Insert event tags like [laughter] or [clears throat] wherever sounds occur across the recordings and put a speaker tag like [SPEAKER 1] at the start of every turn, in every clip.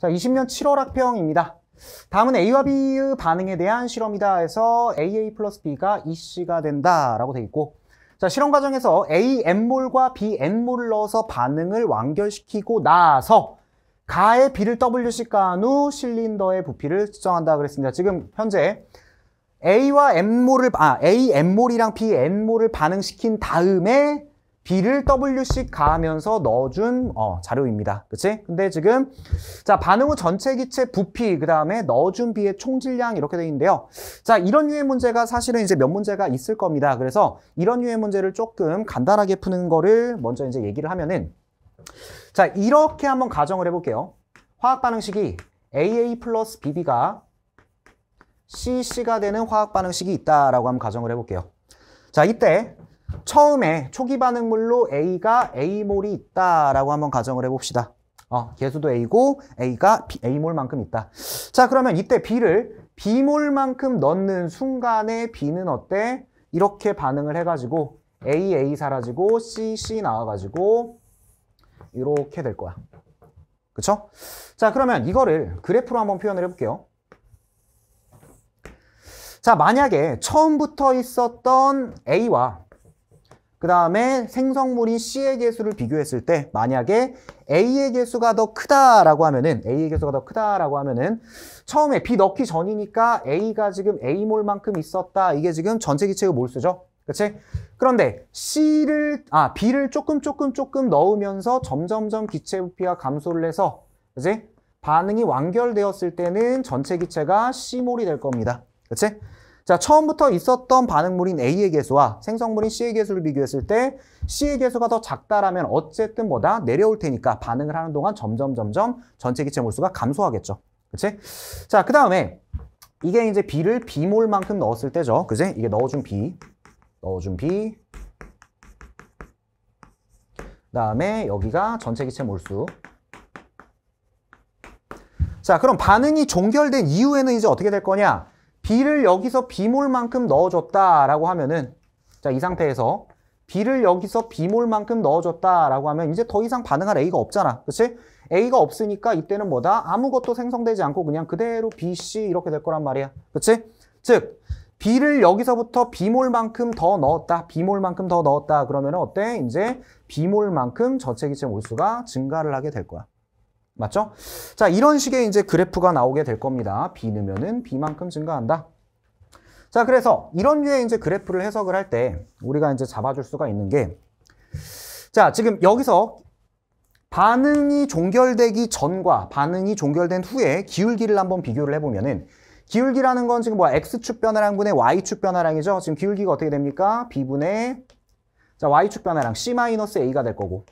[SPEAKER 1] 자, 20년 7월 학평입니다. 다음은 A와 B의 반응에 대한 실험이다 해서 AA 플러스 B가 EC가 된다라고 돼 있고 자, 실험 과정에서 AN몰과 BN몰을 넣어서 반응을 완결시키고 나서 가에 B를 W씩 가한 후 실린더의 부피를 측정한다 그랬습니다. 지금 현재 A와 N몰을, 아, AN몰이랑 BN몰을 반응시킨 다음에 B를 W씩 가하면서 넣어준 어, 자료입니다. 그치? 근데 지금 자 반응 후 전체 기체 부피 그 다음에 넣어준 B의 총 질량 이렇게 돼 있는데요. 자 이런 유의 문제가 사실은 이제 몇 문제가 있을 겁니다. 그래서 이런 유의 문제를 조금 간단하게 푸는 거를 먼저 이제 얘기를 하면은 자 이렇게 한번 가정을 해볼게요. 화학 반응식이 AA 플러스 BB가 CC가 되는 화학 반응식이 있다라고 한번 가정을 해볼게요. 자, 이때 처음에 초기 반응물로 A가 A몰이 있다라고 한번 가정을 해봅시다. 어, 개수도 A고 A가 B, A몰만큼 있다. 자, 그러면 이때 B를 B몰만큼 넣는 순간에 B는 어때? 이렇게 반응을 해가지고 A, A 사라지고 C, C 나와가지고 이렇게 될 거야. 그쵸? 자, 그러면 이거를 그래프로 한번 표현을 해볼게요. 자, 만약에 처음부터 있었던 A와 그 다음에 생성물인 C의 개수를 비교했을 때 만약에 A의 개수가 더 크다라고 하면은 A의 개수가 더 크다라고 하면은 처음에 B 넣기 전이니까 A가 지금 A몰만큼 있었다. 이게 지금 전체 기체의 몰수죠. 그치? 그런데 C를, 아, B를 조금 조금 조금 넣으면서 점점점 기체 부피가 감소를 해서, 그치? 반응이 완결되었을 때는 전체 기체가 C몰이 될 겁니다. 그치? 자, 처음부터 있었던 반응물인 A의 개수와 생성물인 C의 개수를 비교했을 때 C의 개수가 더 작다라면 어쨌든 뭐다 내려올 테니까 반응을 하는 동안 점점 점점 전체 기체 몰수가 감소하겠죠. 그치? 자, 그 다음에 이게 이제 B를 B몰만큼 넣었을 때죠. 그지? 이게 넣어준 B, 넣어준 B, 그 다음에 여기가 전체 기체 몰수. 자, 그럼 반응이 종결된 이후에는 이제 어떻게 될 거냐? B를 여기서 B몰만큼 넣어줬다라고 하면은 자, 이 상태에서 B를 여기서 B몰만큼 넣어줬다라고 하면 이제 더 이상 반응할 A가 없잖아. 그렇지? A가 없으니까 이때는 뭐다? 아무것도 생성되지 않고 그냥 그대로 B, C 이렇게 될 거란 말이야. 그렇지? 즉 B를 여기서부터 B몰만큼 더 넣었다. B몰만큼 더 넣었다. 그러면 어때? 이제 B몰만큼 저체기체 몰수가 증가를 하게 될 거야. 맞죠? 자, 이런 식의 이제 그래프가 나오게 될 겁니다. B넣으면은 B만큼 증가한다. 자, 그래서 이런 류의 이제 그래프를 해석을 할 때 우리가 이제 잡아줄 수가 있는 게 자, 지금 여기서 반응이 종결되기 전과 반응이 종결된 후에 기울기를 한번 비교를 해보면은 기울기라는 건 지금 뭐 x축 변화량분의 y축 변화량이죠. 지금 기울기가 어떻게 됩니까? b분의 자 y축 변화량 c-a가 될 거고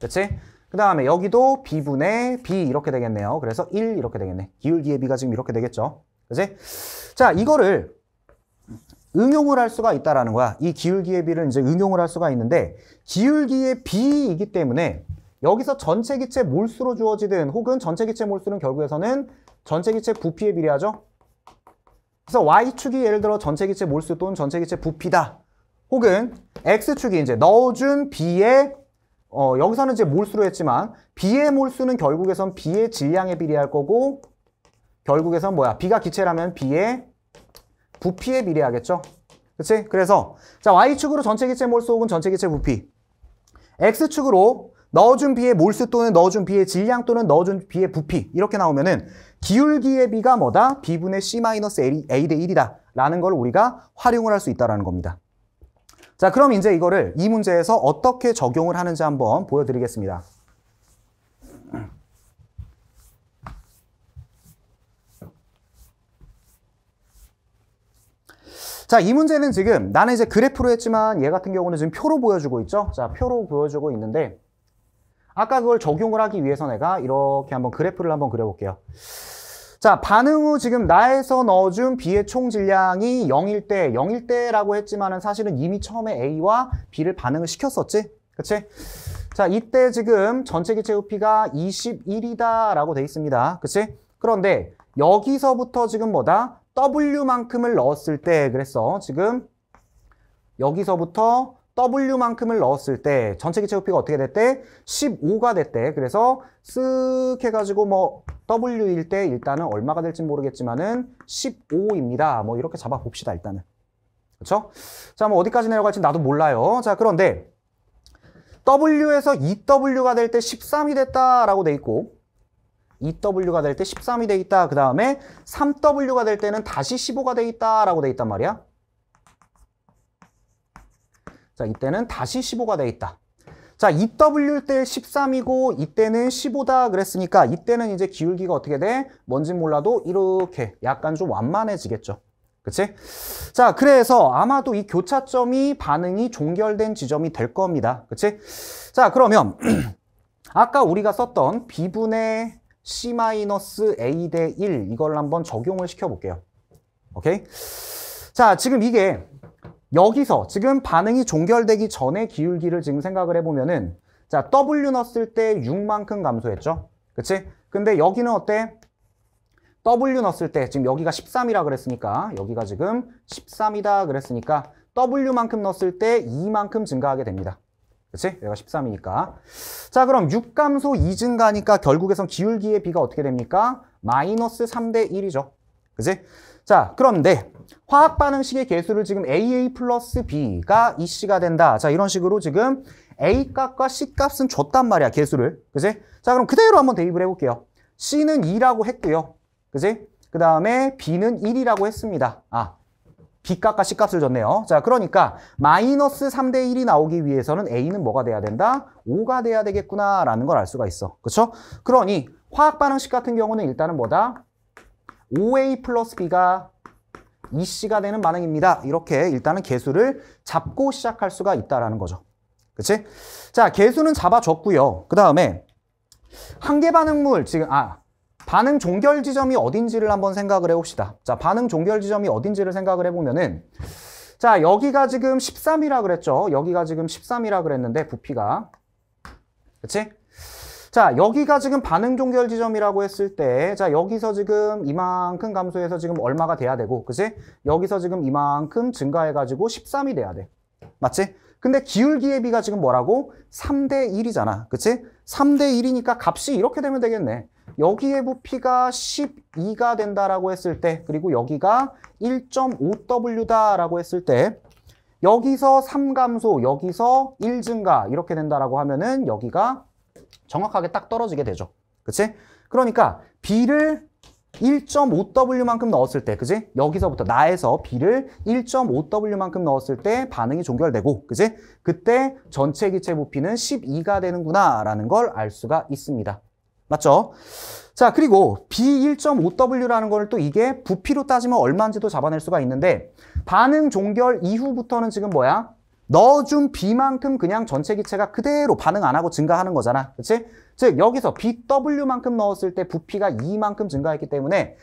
[SPEAKER 1] 그치? 그 다음에 여기도 B분의 B 이렇게 되겠네요. 그래서 1 이렇게 되겠네. 기울기의 B가 지금 이렇게 되겠죠. 그지? 자, 이거를 응용을 할 수가 있다라는 거야. 이 기울기의 B를 이제 응용을 할 수가 있는데 기울기의 B이기 때문에 여기서 전체 기체 몰수로 주어지든 혹은 전체 기체 몰수는 결국에서는 전체 기체 부피에 비례하죠. 그래서 Y축이 예를 들어 전체 기체 몰수 또는 전체 기체 부피다. 혹은 X축이 이제 넣어준 B의 어, 여기서는 이제 몰수로 했지만 B의 몰수는 결국에선 B의 질량에 비례할 거고 결국에선 뭐야? B가 기체라면 B의 부피에 비례하겠죠. 그치? 그래서 자 Y축으로 전체 기체 몰수 혹은 전체 기체 부피 X축으로 넣어준 B의 몰수 또는 넣어준 B의 질량 또는 넣어준 B의 부피 이렇게 나오면은 기울기의 B가 뭐다? B분의 C-A의 1이다 라는 걸 우리가 활용을 할 수 있다는 겁니다. 자, 그럼 이제 이거를 이 문제에서 어떻게 적용을 하는지 한번 보여드리겠습니다. 자, 이 문제는 지금 나는 이제 그래프로 했지만 얘 같은 경우는 지금 표로 보여주고 있죠? 자, 표로 보여주고 있는데 아까 그걸 적용을 하기 위해서 내가 이렇게 한번 그래프를 한번 그려볼게요. 자, 반응 후 지금 나에서 넣어준 B의 총 질량이 0일 때, 0일 때라고 했지만은 사실은 이미 처음에 A와 B를 반응을 시켰었지? 그치? 자, 이때 지금 전체 기체 우피가 21이다라고 돼 있습니다. 그치? 그런데 여기서부터 지금 뭐다? W만큼을 넣었을 때 그랬어. 지금 여기서부터 W만큼을 넣었을 때 전체 기체 부피가 어떻게 됐대? 15가 됐대. 그래서 쓱 해가지고 뭐 W일 때 일단은 얼마가 될지 모르겠지만은 15입니다. 뭐 이렇게 잡아봅시다 일단은. 그렇죠? 자, 뭐 어디까지 내려갈지 나도 몰라요. 자, 그런데 W에서 EW가 될 때 13이 됐다라고 돼 있고 EW가 될 때 13이 돼 있다. 그 다음에 3W가 될 때는 다시 15가 돼 있다라고 돼 있단 말이야. 자, 이때는 다시 15가 돼 있다. 자, EW일 때 13이고 이때는 15다 그랬으니까 이때는 이제 기울기가 어떻게 돼? 뭔진 몰라도 이렇게 약간 좀 완만해지겠죠. 그치? 자, 그래서 아마도 이 교차점이 반응이 종결된 지점이 될 겁니다. 그치? 자, 그러면 [clears throat] 아까 우리가 썼던 비분의 C-A 대 1 이걸 한번 적용을 시켜볼게요. 오케이? 자, 지금 이게 여기서 지금 반응이 종결되기 전에 기울기를 지금 생각을 해보면은 자 W 넣었을 때 6만큼 감소했죠 그치? 근데 여기는 어때? W 넣었을 때 지금 여기가 13이라 그랬으니까 여기가 지금 13이다 그랬으니까 W만큼 넣었을 때 2만큼 증가하게 됩니다 그치? 여기가 13이니까 자 그럼 6감소 2증가니까 결국에선 기울기의 비가 어떻게 됩니까? 마이너스 3대 1이죠 그치? 자, 그런데 화학 반응식의 개수를 지금 AA 플러스 B가 이 c 가 된다. 자, 이런 식으로 지금 A값과 C값은 줬단 말이야, 개수를. 그지? 자, 그럼 그대로 한번 대입을 해볼게요. C는 2라고 했고요. 그지? 그 다음에 B는 1이라고 했습니다. 아, B값과 C값을 줬네요. 자, 그러니까 마이너스 3대 1이 나오기 위해서는 A는 뭐가 돼야 된다? 5가 돼야 되겠구나라는 걸 알 수가 있어. 그렇죠? 그러니 화학 반응식 같은 경우는 일단은 뭐다? 5a 플러스 b가 2c가 되는 반응입니다. 이렇게 일단은 개수를 잡고 시작할 수가 있다는 거죠. 그치? 자, 개수는 잡아줬고요. 그 다음에 한계 반응물 지금 아 반응 종결 지점이 어딘지를 한번 생각을 해봅시다. 자, 반응 종결 지점이 어딘지를 생각을 해보면은 자, 여기가 지금 13이라 그랬죠. 여기가 지금 13이라 그랬는데 부피가 그치? 자, 여기가 지금 반응 종결 지점이라고 했을 때, 자, 여기서 지금 이만큼 감소해서 지금 얼마가 돼야 되고, 그치 여기서 지금 이만큼 증가해가지고 13이 돼야 돼. 맞지? 근데 기울기의 비가 지금 뭐라고? 3대 1이잖아. 그치? 3대 1이니까 값이 이렇게 되면 되겠네. 여기의 부피가 12가 된다라고 했을 때, 그리고 여기가 1.5W다라고 했을 때, 여기서 3감소, 여기서 1증가 이렇게 된다라고 하면은 여기가 정확하게 딱 떨어지게 되죠. 그치? 그러니까 B를 1.5W만큼 넣었을 때, 그지? 여기서부터 나에서 B를 1.5W만큼 넣었을 때 반응이 종결되고, 그지? 그때 전체 기체 부피는 12가 되는구나라는 걸 알 수가 있습니다. 맞죠? 자, 그리고 B1.5W라는 걸 또 이게 부피로 따지면 얼마인지도 잡아낼 수가 있는데 반응 종결 이후부터는 지금 뭐야? 넣어준 B만큼 그냥 전체 기체가 그대로 반응 안 하고 증가하는 거잖아. 그렇지? 즉 여기서 BW만큼 넣었을 때 부피가 2만큼 증가했기 때문에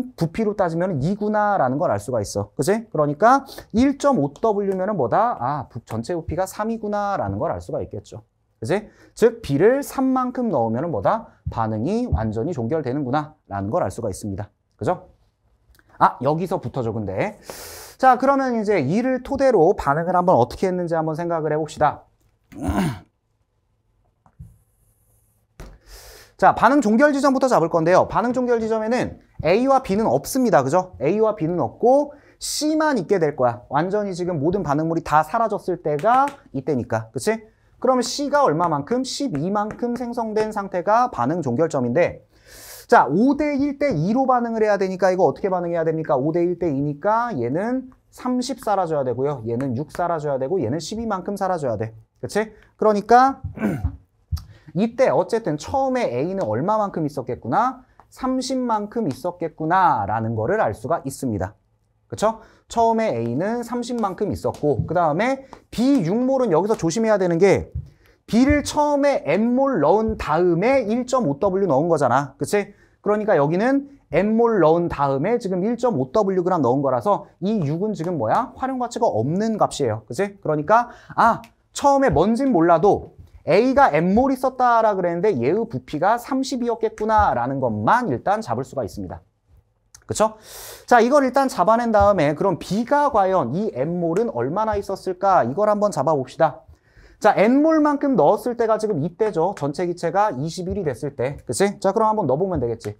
[SPEAKER 1] BWg은 부피로 따지면 2구나라는 걸 알 수가 있어. 그렇지? 그러니까 1.5W면 은 뭐다? 아, 전체 부피가 3이구나라는 걸 알 수가 있겠죠. 그치 즉, B를 3만큼 넣으면 은 뭐다? 반응이 완전히 종결되는구나라는 걸 알 수가 있습니다. 그죠? 아, 여기서부터죠, 근데. 자, 그러면 이제 이를 토대로 반응을 한번 어떻게 했는지 한번 생각을 해봅시다. [clears throat] 자, 반응 종결 지점부터 잡을 건데요. 반응 종결 지점에는 A와 B는 없습니다. 그죠? A와 B는 없고 C만 있게 될 거야. 완전히 지금 모든 반응물이 다 사라졌을 때가 이때니까. 그치? 그러면 C가 얼마만큼? 12만큼 생성된 상태가 반응 종결점인데 자, 5대 1대 2로 반응을 해야 되니까 이거 어떻게 반응해야 됩니까? 5대 1대 2니까 얘는 30 사라져야 되고요. 얘는 6 사라져야 되고 얘는 12만큼 사라져야 돼. 그치? 그러니까 [clears throat] 이때 어쨌든 처음에 A는 얼마만큼 있었겠구나? 30만큼 있었겠구나라는 거를 알 수가 있습니다. 그렇죠 처음에 A는 30만큼 있었고 그 다음에 B6몰은 여기서 조심해야 되는 게 B를 처음에 N몰 넣은 다음에 1.5W 넣은 거잖아. 그치? 그러니까 여기는 M몰 넣은 다음에 지금 1.5Wg 넣은 거라서 이 6은 지금 뭐야? 활용 가치가 없는 값이에요. 그치 그러니까 아 처음에 뭔진 몰라도 A가 M몰이 썼다라 그랬는데 얘의 부피가 30이었겠구나라는 것만 일단 잡을 수가 있습니다. 그쵸? 자, 이걸 일단 잡아낸 다음에 그럼 B가 과연 이 M몰은 얼마나 있었을까? 이걸 한번 잡아봅시다. 자, n몰만큼 넣었을 때가 지금 이때죠. 전체 기체가 21이 됐을 때. 그치? 자, 그럼 한번 넣어보면 되겠지.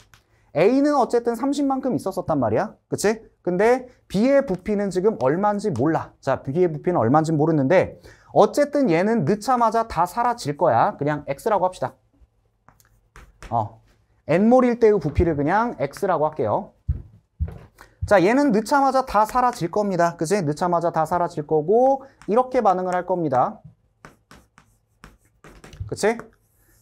[SPEAKER 1] A는 어쨌든 30만큼 있었었단 말이야. 그치? 근데 B의 부피는 지금 얼만지 몰라. 자, B의 부피는 얼만지 모르는데 어쨌든 얘는 넣자마자 다 사라질 거야. 그냥 X라고 합시다. 어, n몰일 때의 부피를 그냥 X라고 할게요. 자, 얘는 넣자마자 다 사라질 겁니다. 그치? 넣자마자 다 사라질 거고 이렇게 반응을 할 겁니다. 그치?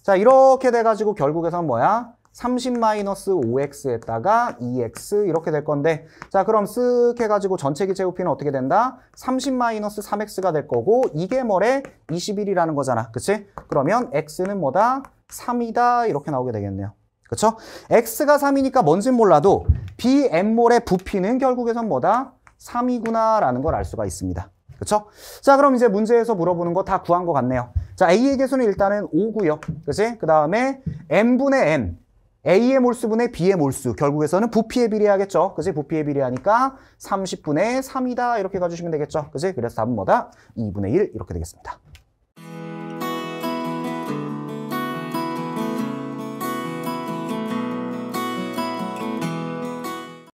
[SPEAKER 1] 자, 이렇게 돼가지고 결국에선 뭐야? 30-5x 에다가 2x 이렇게 될 건데 자 그럼 쓱 해가지고 전체 기체 부피는 어떻게 된다? 30-3x가 될 거고 이게 뭐래? 21이라는 거잖아 그치? 그러면 x는 뭐다? 3이다 이렇게 나오게 되겠네요 그쵸? x가 3이니까 뭔진 몰라도 bm몰의 부피는 결국에선 뭐다? 3이구나 라는 걸 알 수가 있습니다 그렇죠? 자, 그럼 이제 문제에서 물어보는 거 다 구한 것 같네요. 자, A의 개수는 일단은 5고요. 그렇지? 그 다음에 M분의 N. A의 몰수분의 B의 몰수. 결국에서는 부피에 비례하겠죠. 그지 부피에 비례하니까 30분의 3이다. 이렇게 가주시면 되겠죠. 그지 그래서 답은 뭐다? 2분의 1 이렇게 되겠습니다.